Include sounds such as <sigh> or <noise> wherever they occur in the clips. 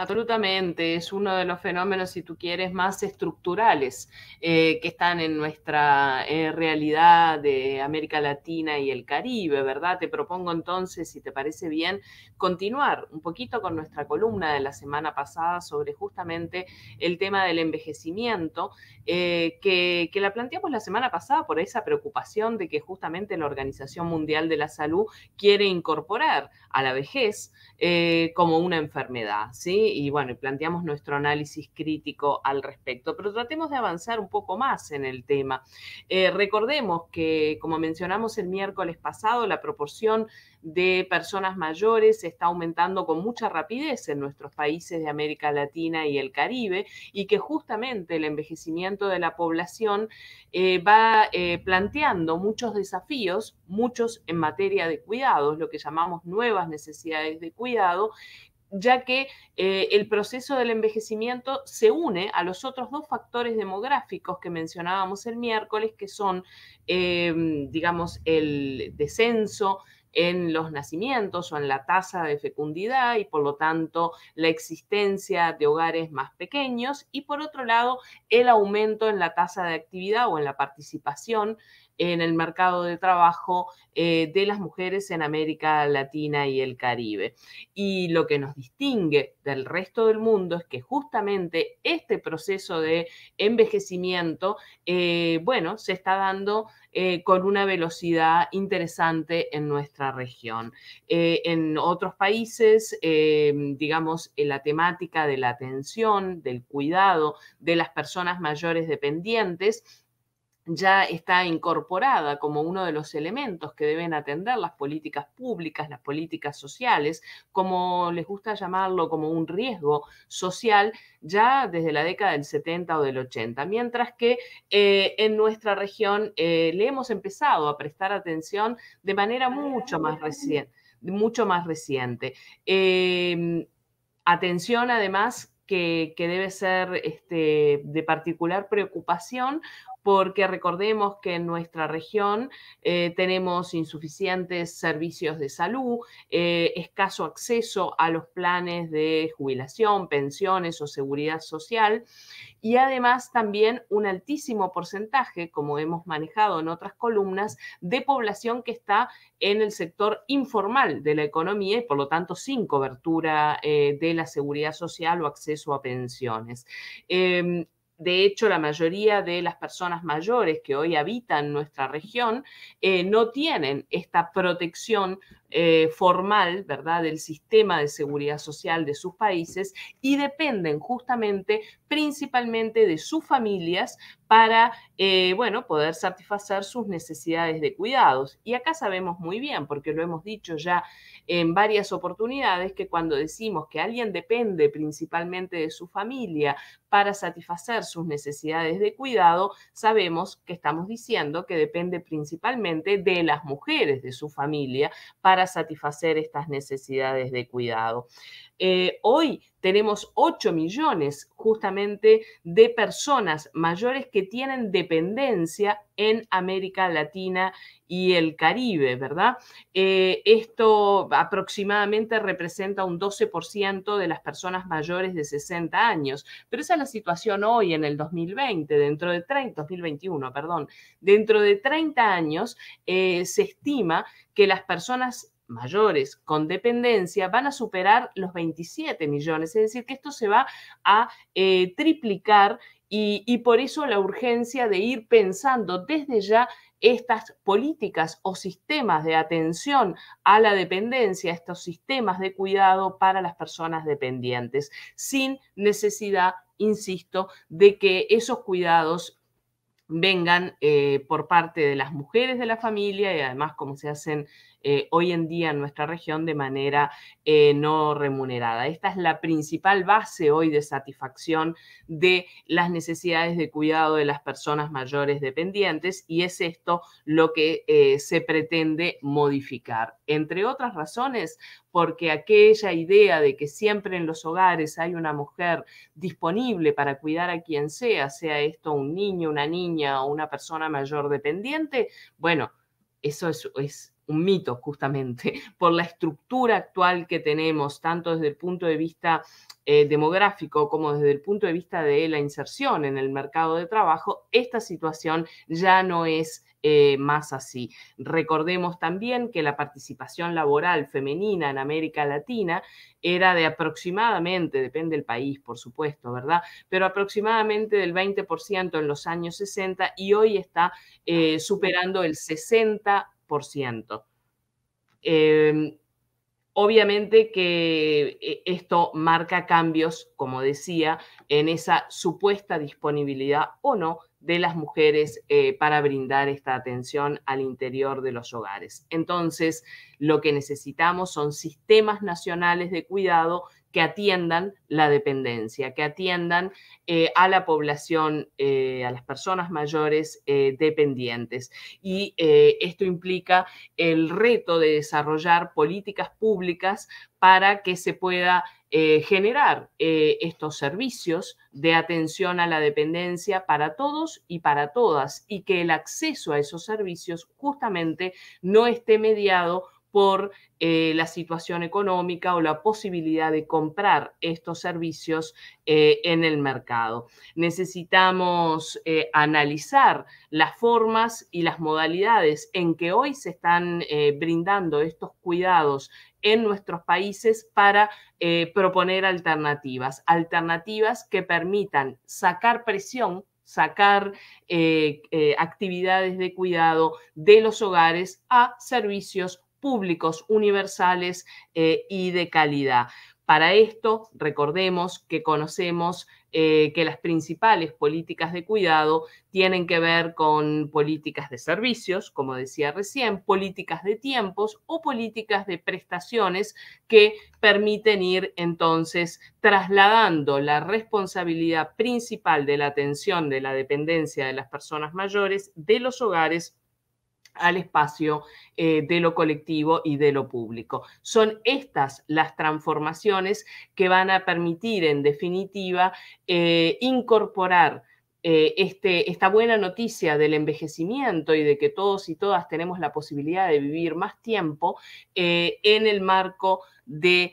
Absolutamente, es uno de los fenómenos, si tú quieres, más estructurales eh, que están en nuestra eh, realidad de América Latina y el Caribe, ¿verdad? Te propongo entonces, si te parece bien, continuar un poquito con nuestra columna de la semana pasada sobre justamente el tema del envejecimiento, eh, que la planteamos la semana pasada por esa preocupación de que justamente la Organización Mundial de la Salud quiere incorporar a la vejez como una enfermedad, ¿sí? y bueno, planteamos nuestro análisis crítico al respecto, pero tratemos de avanzar un poco más en el tema. Eh, recordemos que, como mencionamos el miércoles pasado, la proporción de personas mayores está aumentando con mucha rapidez en nuestros países de América Latina y el Caribe y que justamente el envejecimiento de la población eh, va eh, planteando muchos desafíos, muchos en materia de cuidados, lo que llamamos nuevas necesidades de cuidado, ya que eh, el proceso del envejecimiento se une a los otros dos factores demográficos que mencionábamos el miércoles, que son, em, digamos, el descenso en los nacimientos o en la tasa de fecundidad y por lo tanto la existencia de hogares más pequeños y por otro lado el aumento en la tasa de actividad o en la participación en el mercado de trabajo eh, de las mujeres en América Latina y el Caribe. Y lo que nos distingue del resto del mundo es que justamente este proceso de envejecimiento, eh, bueno, se está dando eh, con una velocidad interesante en nuestra región. en otros países, digamos, la temática de la atención, del cuidado de las personas mayores dependientes, ya está incorporada como uno de los elementos que deben atender las políticas públicas, las políticas sociales, como les gusta llamarlo, como un riesgo social, ya desde la década del 70 o del 80. Mientras que eh, en nuestra región eh, le hemos empezado a prestar atención de manera ah, mucho más, reciente, mucho em, más reciente. atención, además, que, debe ser este, de particular preocupación porque recordemos que en nuestra región eh, tenemos insuficientes servicios de salud, eh, escaso acceso a los planes de jubilación, pensiones o seguridad social y además también un altísimo porcentaje, como hemos manejado en otras columnas, de población que está en el sector informal de la economía y por lo tanto sin cobertura eh, de la seguridad social o acceso a pensiones. Em, de hecho, la mayoría de las personas mayores que hoy habitan nuestra región eh, no tienen esta protección eh, formal, del sistema de seguridad social de sus países y dependen justamente principalmente de sus familias para, eh, bueno, poder satisfacer sus necesidades de cuidados. Y acá sabemos muy bien, porque lo hemos dicho ya en varias oportunidades, que cuando decimos que alguien depende principalmente de su familia para satisfacer sus necesidades de cuidado, sabemos que estamos diciendo que depende principalmente de las mujeres de su familia para satisfacer estas necesidades de cuidado. Eh, hoy tenemos 8 millones justamente de personas mayores que tienen dependencia en América Latina y el Caribe, ¿verdad? Eh, esto aproximadamente representa un 12% de las personas mayores de 60 años, pero esa es la situación hoy en el 2020, dentro de 30, 2021, perdón, dentro de 30 años eh, se estima que las personas mayores con dependencia van a superar los 27 millones, es decir, que esto se va a eh, triplicar y, y por eso la urgencia de ir pensando desde ya estas políticas o sistemas de atención a la dependencia, estos sistemas de cuidado para las personas dependientes, sin necesidad, insisto, de que esos cuidados vengan eh, por parte de las mujeres de la familia y además como se hacen eh, hoy en día en nuestra región de manera eh, no remunerada. Esta es la principal base hoy de satisfacción de las necesidades de cuidado de las personas mayores dependientes y es esto lo que se pretende modificar. Entre otras razones, porque aquella idea de que siempre en los hogares hay una mujer disponible para cuidar a quien sea, sea esto un niño, una niña o una persona mayor dependiente, bueno, eso es, un mito justamente <laughs> por la estructura actual que tenemos, tanto desde el punto de vista eh, demográfico como desde el punto de vista de la inserción en el mercado de trabajo, esta situación ya no es... Eh, más así. Recordemos también que la participación laboral femenina en América Latina era de aproximadamente, depende del país, por supuesto, ¿verdad? Pero aproximadamente del 20% en los años 60 y hoy está eh, superando el 60%. Em, obviamente que eh, esto marca cambios, como decía, en esa supuesta disponibilidad o no de las mujeres eh, para brindar esta atención al interior de los hogares. Entonces, lo que necesitamos son sistemas nacionales de cuidado que atiendan la dependencia, que atiendan eh, a la población, eh, a las personas mayores eh, dependientes. Y esto implica el reto de desarrollar políticas públicas para que se pueda generar estos servicios de atención a la dependencia para todos y para todas y que el acceso a esos servicios justamente no esté mediado por eh, la situación económica o la posibilidad de comprar estos servicios eh, en el mercado. Necesitamos eh, analizar las formas y las modalidades en que hoy se están brindando estos cuidados en nuestros países para proponer alternativas, alternativas que permitan sacar presión sacar actividades de cuidado de los hogares a servicios públicos, universales eh, y de calidad. Para esto, recordemos que conocemos eh, que las principales políticas de cuidado tienen que ver con políticas de servicios, como decía recién, políticas de tiempos o políticas de prestaciones que permiten ir entonces trasladando la responsabilidad principal de la atención de la dependencia de las personas mayores de los hogares al espacio eh, de lo colectivo y de lo público. Son estas las transformaciones que van a permitir, en definitiva, eh, incorporar eh, este, esta buena noticia del envejecimiento y de que todos y todas tenemos la posibilidad de vivir más tiempo en el marco de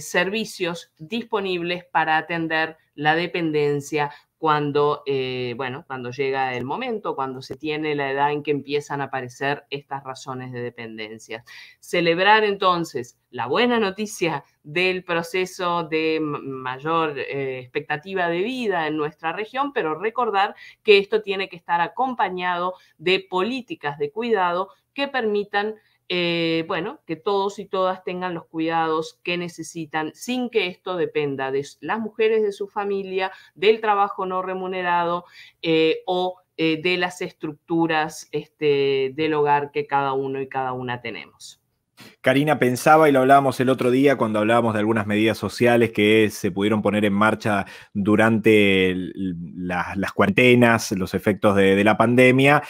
servicios disponibles para atender la dependencia cuando, eh, bueno, cuando llega el momento, cuando se tiene la edad en que empiezan a aparecer estas razones de dependencia. Celebrar entonces la buena noticia del proceso de mayor eh, expectativa de vida en nuestra región, pero recordar que esto tiene que estar acompañado de políticas de cuidado que permitan eh, bueno, que todos y todas tengan los cuidados que necesitan sin que esto dependa de las mujeres de su familia, del trabajo no remunerado eh, o eh, de las estructuras este, del hogar que cada uno y cada una tenemos. Karina pensaba, y lo hablábamos el otro día cuando hablábamos de algunas medidas sociales que se pudieron poner en marcha durante las, cuarentenas, los efectos de la pandemia,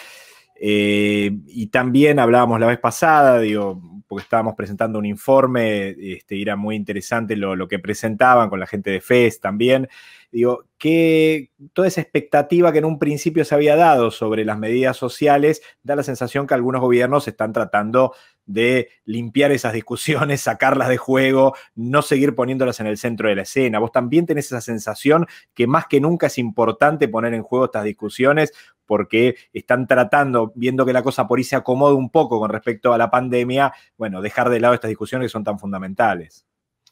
eh, y también hablábamos la vez pasada, digo, porque estábamos presentando un informe, este, era muy interesante lo, lo, que presentaban con la gente de FES también. Digo, que toda esa expectativa que en un principio se había dado sobre las medidas sociales, da la sensación que algunos gobiernos están tratando de limpiar esas discusiones, <laughs> sacarlas de juego, no seguir poniéndolas en el centro de la escena. Vos también tenés esa sensación que más que nunca es importante poner en juego estas discusiones porque están tratando, viendo que la cosa por ahí se acomoda un poco con respecto a la pandemia, bueno, dejar de lado estas discusiones que son tan fundamentales.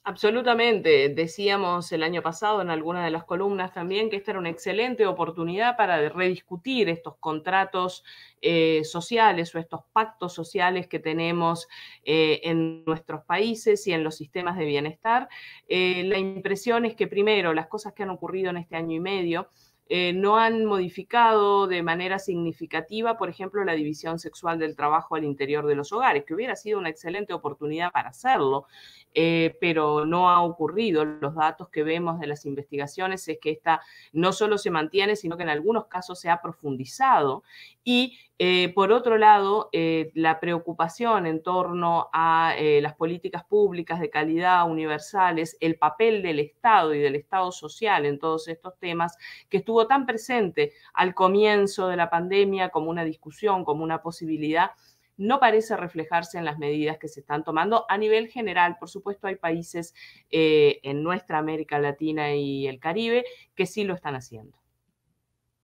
Absolutamente. Decíamos el año pasado en alguna de las columnas también que esta era una excelente oportunidad para rediscutir estos contratos eh, sociales o estos pactos sociales que tenemos eh, en nuestros países y en los sistemas de bienestar. Eh, la impresión es que primero las cosas que han ocurrido en este año y medio eh, no han modificado de manera significativa, por ejemplo, la división sexual del trabajo al interior de los hogares, que hubiera sido una excelente oportunidad para hacerlo, eh, pero no ha ocurrido. Los datos que vemos de las investigaciones es que esta no solo se mantiene, sino que en algunos casos se ha profundizado. Y eh, por otro lado, la preocupación en torno a las políticas públicas de calidad universales, el papel del Estado y del Estado social en todos estos temas, que estuvo tan presente al comienzo de la pandemia como una discusión, como una posibilidad, no parece reflejarse en las medidas que se están tomando a nivel general. Por supuesto, hay países eh, en nuestra América Latina y el Caribe que sí lo están haciendo.